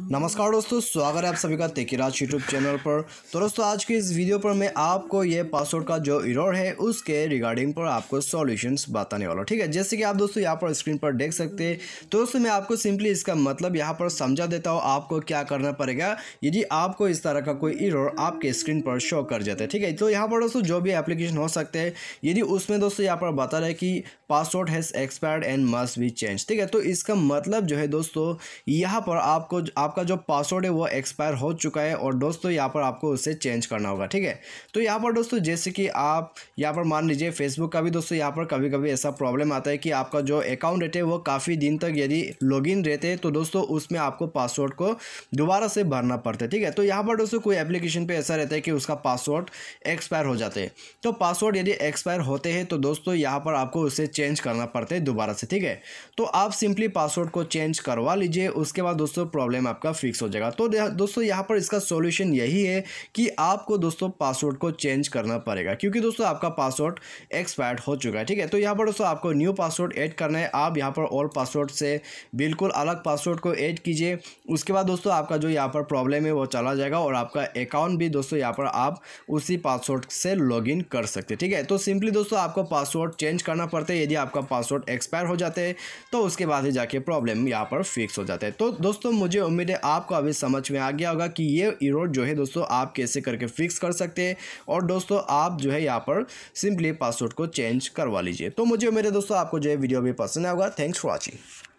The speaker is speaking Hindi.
नमस्कार दोस्तों स्वागत है आप सभी का तेकीराज यूट्यूब चैनल पर तो दोस्तों आज के इस वीडियो पर मैं आपको ये पासवर्ड का जो इरर है उसके रिगार्डिंग पर आपको सॉल्यूशंस बताने वाला ठीक है जैसे कि आप दोस्तों यहाँ पर स्क्रीन पर देख सकते हैं तो दोस्तों मैं आपको सिंपली इसका मतलब यहाँ पर समझा देता हूँ आपको क्या करना पड़ेगा यदि आपको इस तरह का कोई इरर आपके स्क्रीन पर शो कर जाता है ठीक है तो यहाँ पर दोस्तों जो भी एप्लीकेशन हो सकते हैं यदि उसमें दोस्तों यहाँ पर बता रहे कि password has expired and must be change ठीक है तो इसका मतलब जो है दोस्तों यहाँ पर आपको आपका जो पासवर्ड है वो एक्सपायर हो चुका है और दोस्तों यहाँ पर आपको उसे चेंज करना होगा ठीक है तो यहाँ पर दोस्तों जैसे कि आप यहाँ पर मान लीजिए फेसबुक का भी दोस्तों यहाँ पर कभी कभी ऐसा प्रॉब्लम आता है कि आपका जो अकाउंट रहते वो काफ़ी दिन तक यदि लॉग रहते हैं तो दोस्तों उसमें आपको पासवर्ड को दोबारा से भरना पड़ता है ठीक है तो यहाँ पर दोस्तों कोई एप्लीकेशन पर ऐसा रहता है कि उसका पासवर्ड एक्सपायर हो जाते हैं तो पासवर्ड यदि एक्सपायर होते हैं तो दोस्तों यहाँ पर आपको उसे चेंज करना पड़ता है दोबारा से ठीक है तो आप सिंपली पासवर्ड को चेंज करवा लीजिए उसके बाद दोस्तों प्रॉब्लम आपका फिक्स हो जाएगा तो दोस्तों यहाँ पर इसका सोल्यूशन यही है कि आपको दोस्तों पासवर्ड को चेंज करना पड़ेगा क्योंकि दोस्तों आपका पासवर्ड एक्सपायर्ड हो चुका है ठीक है तो यहाँ पर दोस्तों आपको न्यू पासवर्ड ऐड करना है आप यहाँ पर ओल्ड पासवर्ड से बिल्कुल अलग पासवर्ड को ऐड कीजिए उसके बाद दोस्तों आपका जो यहाँ पर प्रॉब्लम है वो चला जाएगा और आपका अकाउंट भी दोस्तों यहाँ पर आप उसी पासवर्ड से इन कर सकते ठीक है तो सिंपली दोस्तों आपको पासवर्ड चेंज करना पड़ता है यदि आपका पासवर्ड एक्सपायर हो जाते हैं तो उसके बाद ही जाके प्रॉब्लम यहाँ पर फिक्स हो जाता है तो दोस्तों मुझे उम्मीद उम्मीद है आपको अभी समझ में आ गया होगा कि ये इरोड जो है दोस्तों आप कैसे करके फिक्स कर सकते हैं और दोस्तों आप जो है यहाँ पर सिंपली पासवर्ड को चेंज करवा लीजिए तो मुझे मेरे दोस्तों आपको जो है वीडियो भी पसंद आएगा थैंक्स फॉर वॉचिंग